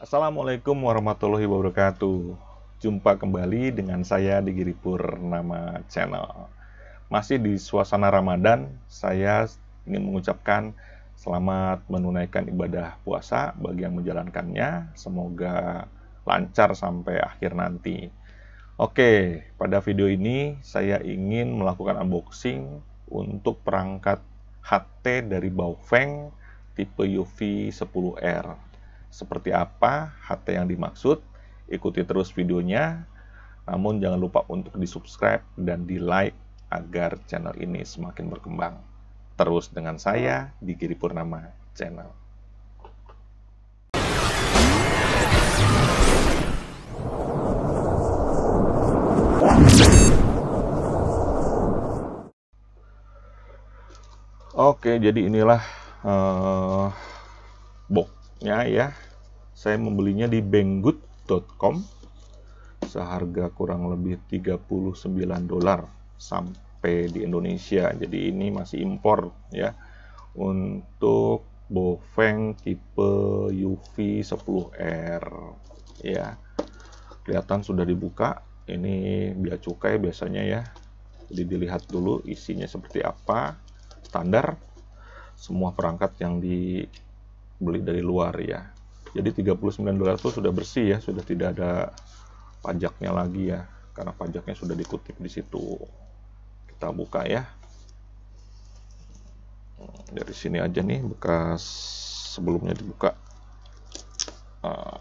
Assalamualaikum warahmatullahi wabarakatuh. Jumpa kembali dengan saya di Giri Purnama Channel. Masih di suasana Ramadan, saya ingin mengucapkan selamat menunaikan ibadah puasa bagi yang menjalankannya. Semoga lancar sampai akhir nanti. Oke, pada video ini saya ingin melakukan unboxing untuk perangkat HT dari Baofeng tipe UV 10R seperti apa HT yang dimaksud. Ikuti terus videonya, namun jangan lupa untuk di-subscribe dan di-like agar channel ini semakin berkembang. Terus dengan saya di Giri Purnama Channel. Oke, jadi inilah uh, eh, box ya ya saya membelinya di banggood.com seharga kurang lebih 39 dolar sampai di Indonesia jadi ini masih impor ya untuk Bofeng tipe UV 10R ya kelihatan sudah dibuka ini biar cukai biasanya ya jadi dilihat dulu isinya seperti apa standar semua perangkat yang di beli dari luar ya. Jadi itu sudah bersih ya, sudah tidak ada pajaknya lagi ya, karena pajaknya sudah dikutip di situ. Kita buka ya. Dari sini aja nih bekas sebelumnya dibuka. Ah,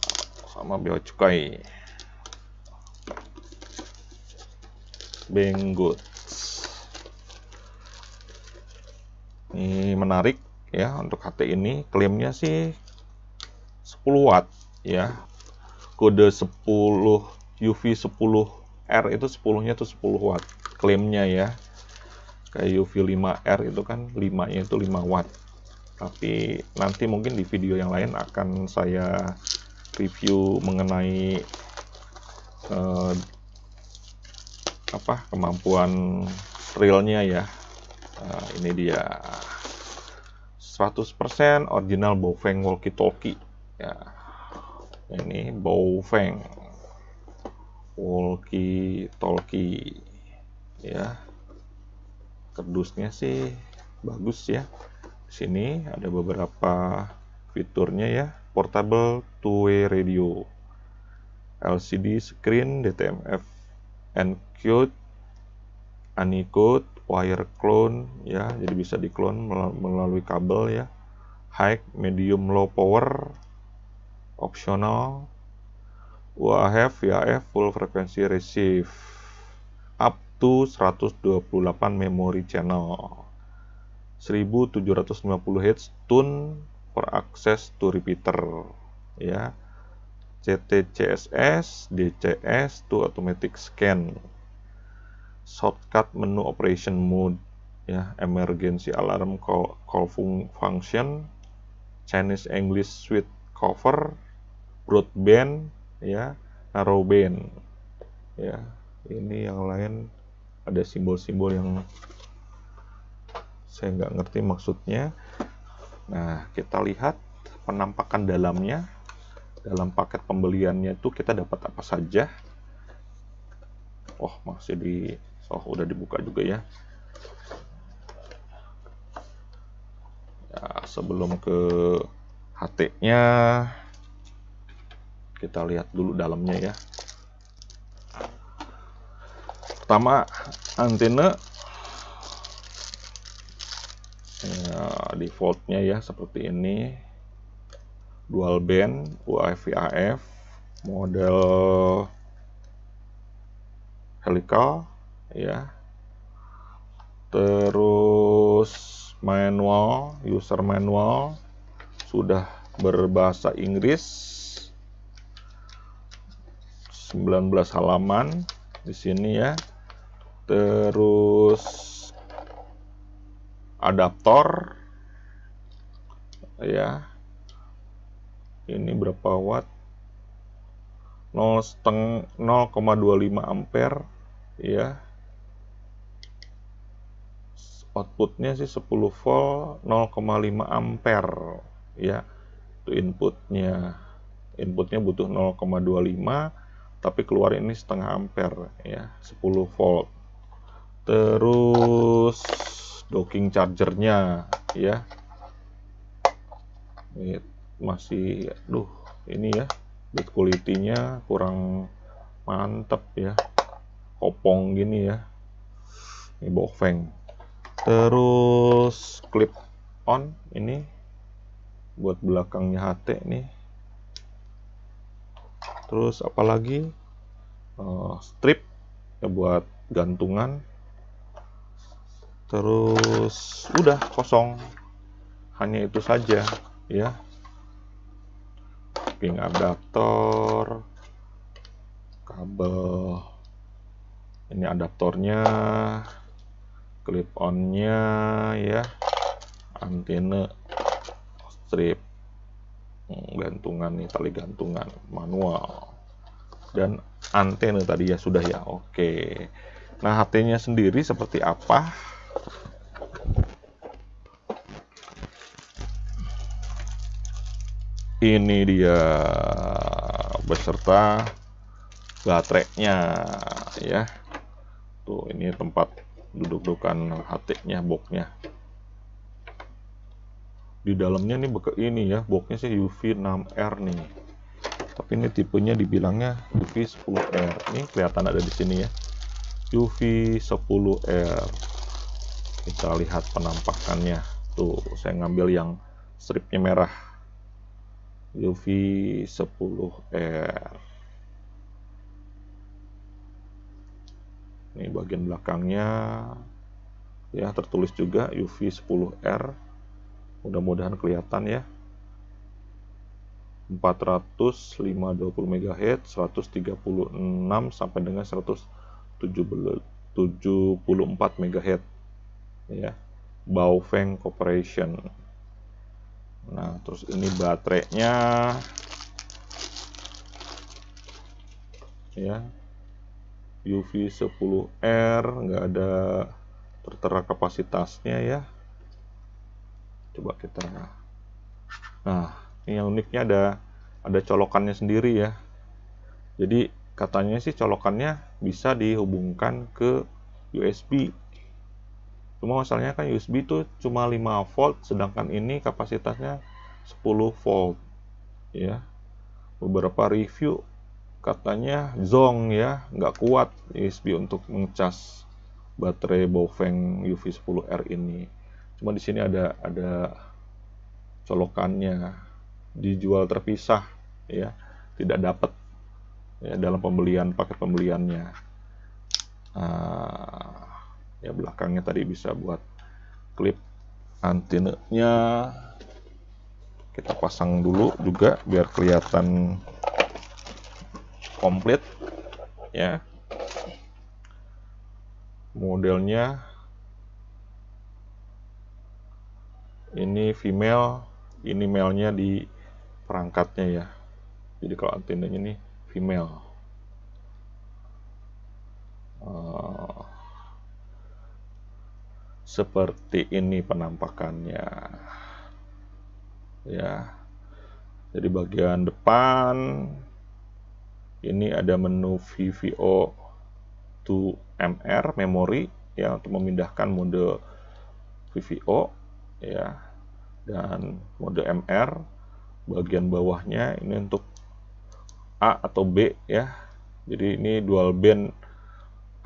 sama bea cukai. Benggut. Ini menarik ya untuk HT ini klaimnya sih 10 watt ya kode 10 UV 10 R itu 10 nya itu 10 watt klaimnya ya kayak UV 5R itu kan 5 nya itu 5 watt tapi nanti mungkin di video yang lain akan saya review mengenai eh, apa kemampuan realnya ya nah, ini dia 100% original Bowfeng walkie talkie ya ini Bowfeng walkie talkie ya kerdusnya sih bagus ya sini ada beberapa fiturnya ya portable two-way radio LCD screen DTMF N-code Anicode wire clone ya jadi bisa diklon melalui kabel ya high medium low power optional UHF, ya, full frequency receive up to 128 memory channel 1750 Hz tune for access to repeater ya CTCSS DCS to automatic scan shortcut menu operation mode ya emergency alarm call, call function Chinese English suite cover broadband ya narrowband ya ini yang lain ada simbol-simbol yang saya nggak ngerti maksudnya nah kita lihat penampakan dalamnya dalam paket pembeliannya itu kita dapat apa saja oh masih di Oh, udah dibuka juga ya. Ya, sebelum ke HT-nya kita lihat dulu dalamnya ya. Pertama antena ya, defaultnya ya seperti ini dual band UAV AF model helical ya terus manual user manual sudah berbahasa Inggris 19 halaman di sini ya terus adaptor ya ini berapa watt 0,25 ampere ya outputnya sih 10 volt 0,5 ampere ya itu inputnya inputnya butuh 0,25 tapi keluar ini setengah ampere ya 10 volt terus docking chargernya ya ini masih aduh ini ya build quality-nya kurang mantep ya kopong gini ya ini bokfeng terus clip on ini buat belakangnya HT nih terus apalagi uh, strip ya buat gantungan terus udah kosong hanya itu saja ya ping adaptor kabel ini adaptornya clip onnya ya antena strip gantungan nih tali gantungan manual dan antena tadi ya sudah ya oke nah HT nya sendiri seperti apa ini dia beserta baterainya ya tuh ini tempat duduk-dudukan hatiknya boxnya di dalamnya nih beke ini ya boxnya sih UV 6R nih tapi ini tipenya dibilangnya UV 10R ini kelihatan ada di sini ya UV 10R kita lihat penampakannya tuh saya ngambil yang stripnya merah UV 10R Ini bagian belakangnya ya tertulis juga UV10R. Mudah-mudahan kelihatan ya. 400 520 MHz 136 sampai dengan 174 MHz ya Baofeng Corporation nah terus ini baterainya ya UV 10R nggak ada tertera kapasitasnya ya coba kita nah ini yang uniknya ada ada colokannya sendiri ya jadi katanya sih colokannya bisa dihubungkan ke USB cuma masalahnya kan USB itu cuma 5 volt sedangkan ini kapasitasnya 10 volt ya beberapa review katanya zong ya nggak kuat USB untuk mengecas baterai Bofeng UV10R ini cuma di sini ada ada colokannya dijual terpisah ya tidak dapat ya, dalam pembelian paket pembeliannya uh, ya belakangnya tadi bisa buat klip antenanya kita pasang dulu juga biar kelihatan komplit ya modelnya ini female ini male-nya di perangkatnya ya jadi kalau antenanya ini female uh, seperti ini penampakannya ya jadi bagian depan ini ada menu VVO to MR memory ya untuk memindahkan mode VVO ya dan mode MR bagian bawahnya ini untuk A atau B ya jadi ini dual band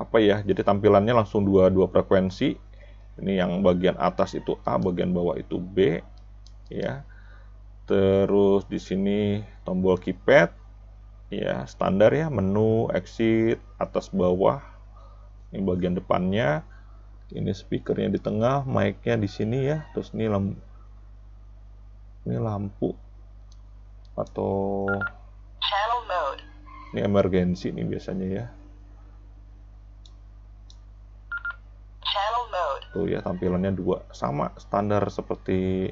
apa ya jadi tampilannya langsung dua dua frekuensi ini yang bagian atas itu A bagian bawah itu B ya terus di sini tombol keypad ya standar ya menu exit atas bawah ini bagian depannya ini speakernya di tengah micnya di sini ya terus ini lampu ini lampu atau ini emergency ini biasanya ya tuh ya tampilannya dua sama standar seperti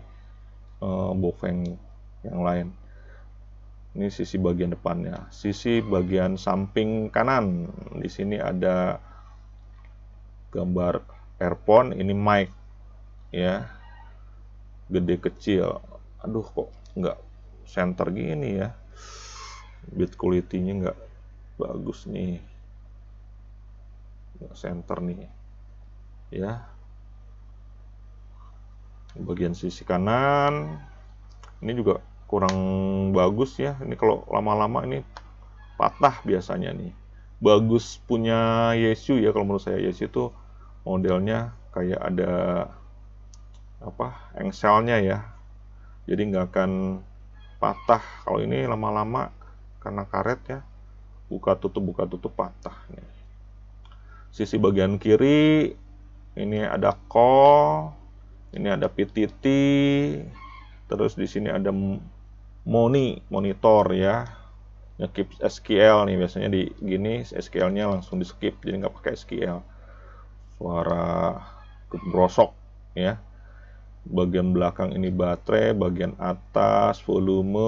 uh, yang lain ini sisi bagian depannya. Sisi bagian samping kanan. Di sini ada gambar earphone, ini mic ya. Gede kecil. Aduh kok nggak center gini ya. Bit quality-nya nggak bagus nih. Nggak center nih. Ya. Bagian sisi kanan. Ini juga kurang bagus ya ini kalau lama-lama ini patah biasanya nih bagus punya Yesu ya kalau menurut saya Yesu itu modelnya kayak ada apa engselnya ya jadi nggak akan patah kalau ini lama-lama karena karet ya buka tutup buka tutup patah nih sisi bagian kiri ini ada kol ini ada PTT terus di sini ada moni monitor ya ngekip SQL nih biasanya di gini SQL-nya langsung di skip jadi nggak pakai SQL suara brosok ya bagian belakang ini baterai bagian atas volume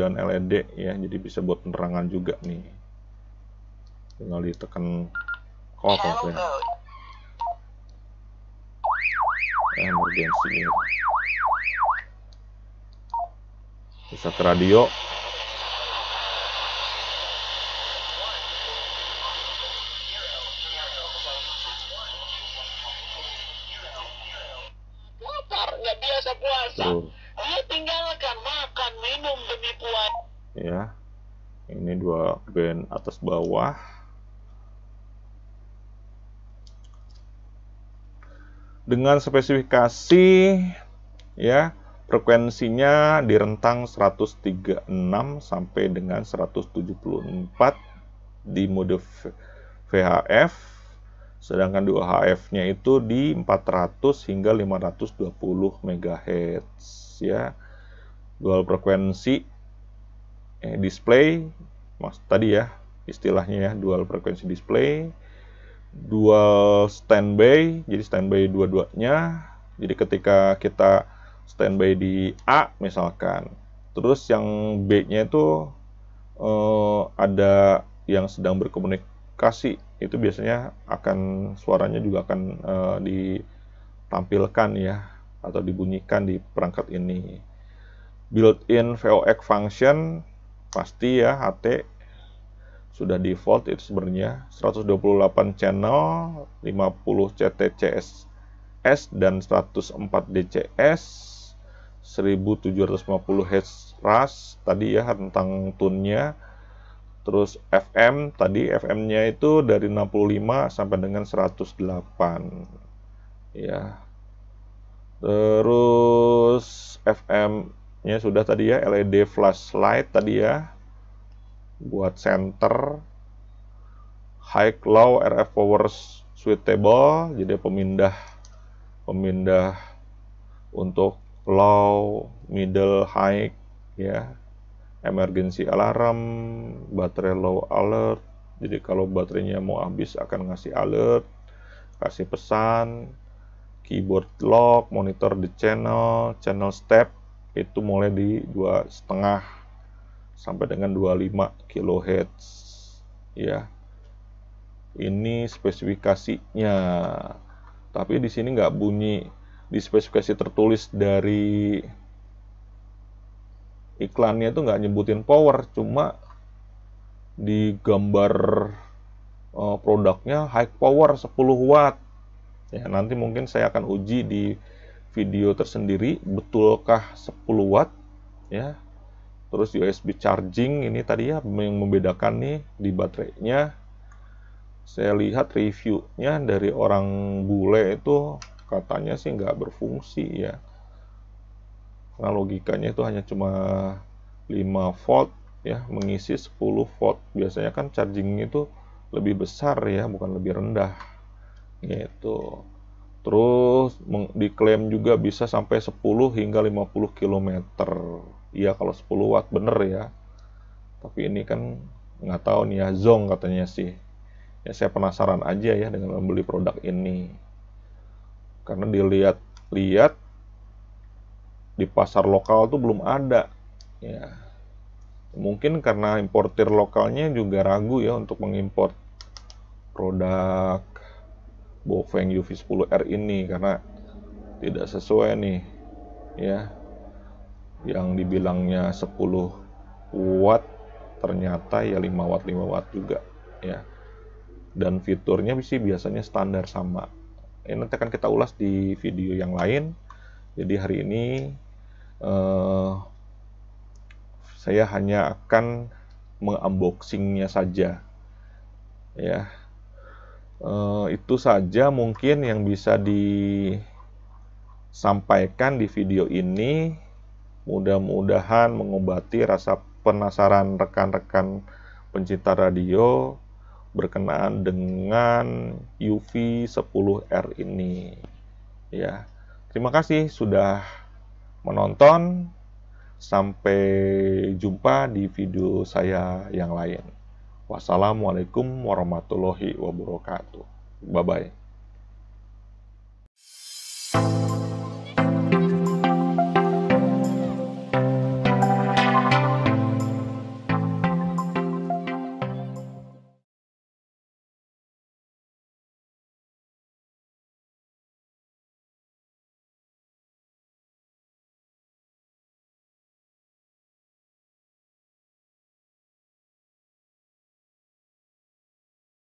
dan LED ya jadi bisa buat penerangan juga nih tinggal ditekan call ya emergency bisa ke radio tinggalkan makan minum demi puasa. Ya. Ini dua band atas bawah. Dengan spesifikasi ya Frekuensinya di rentang 136 sampai dengan 174 di mode VHF, sedangkan di UHF-nya itu di 400 hingga 520 MHz ya. Dual frekuensi eh, display mas tadi ya istilahnya ya dual frekuensi display dual standby jadi standby dua-duanya jadi ketika kita standby di A misalkan. Terus yang B-nya itu uh, ada yang sedang berkomunikasi itu biasanya akan suaranya juga akan uh, ditampilkan ya atau dibunyikan di perangkat ini. Built-in VOX function pasti ya HT sudah default itu sebenarnya 128 channel 50 CTCS S dan 104 DCS 1750 Hz ras tadi ya tentang tunnya terus FM tadi FM-nya itu dari 65 sampai dengan 108 ya terus FM-nya sudah tadi ya LED flashlight tadi ya buat center high low RF power switchable jadi pemindah pemindah untuk low, middle, high, ya, emergency alarm, baterai low alert. Jadi kalau baterainya mau habis akan ngasih alert, kasih pesan, keyboard lock, monitor the channel, channel step itu mulai di dua setengah sampai dengan 25 kilohertz, ya ini spesifikasinya tapi di sini nggak bunyi di spesifikasi tertulis dari iklannya itu nggak nyebutin power, cuma di gambar uh, produknya high power 10 watt. Ya, nanti mungkin saya akan uji di video tersendiri betulkah 10 watt ya. Terus USB charging ini tadi ya yang membedakan nih di baterainya. Saya lihat reviewnya dari orang bule itu katanya sih nggak berfungsi ya karena logikanya itu hanya cuma 5 volt ya mengisi 10 volt biasanya kan chargingnya itu lebih besar ya bukan lebih rendah gitu terus diklaim juga bisa sampai 10 hingga 50 km iya kalau 10 watt bener ya tapi ini kan nggak tahu nih ya zong katanya sih ya saya penasaran aja ya dengan membeli produk ini karena dilihat-lihat di pasar lokal tuh belum ada ya mungkin karena importir lokalnya juga ragu ya untuk mengimpor produk Bofeng UV10R ini karena tidak sesuai nih ya yang dibilangnya 10 watt ternyata ya 5 watt 5 watt juga ya dan fiturnya sih biasanya standar sama ini nanti akan kita ulas di video yang lain. Jadi hari ini eh, saya hanya akan mengunboxingnya saja. Ya, eh, itu saja mungkin yang bisa disampaikan di video ini. Mudah-mudahan mengobati rasa penasaran rekan-rekan pencinta radio berkenaan dengan UV 10R ini. Ya. Terima kasih sudah menonton. Sampai jumpa di video saya yang lain. Wassalamualaikum warahmatullahi wabarakatuh. Bye bye.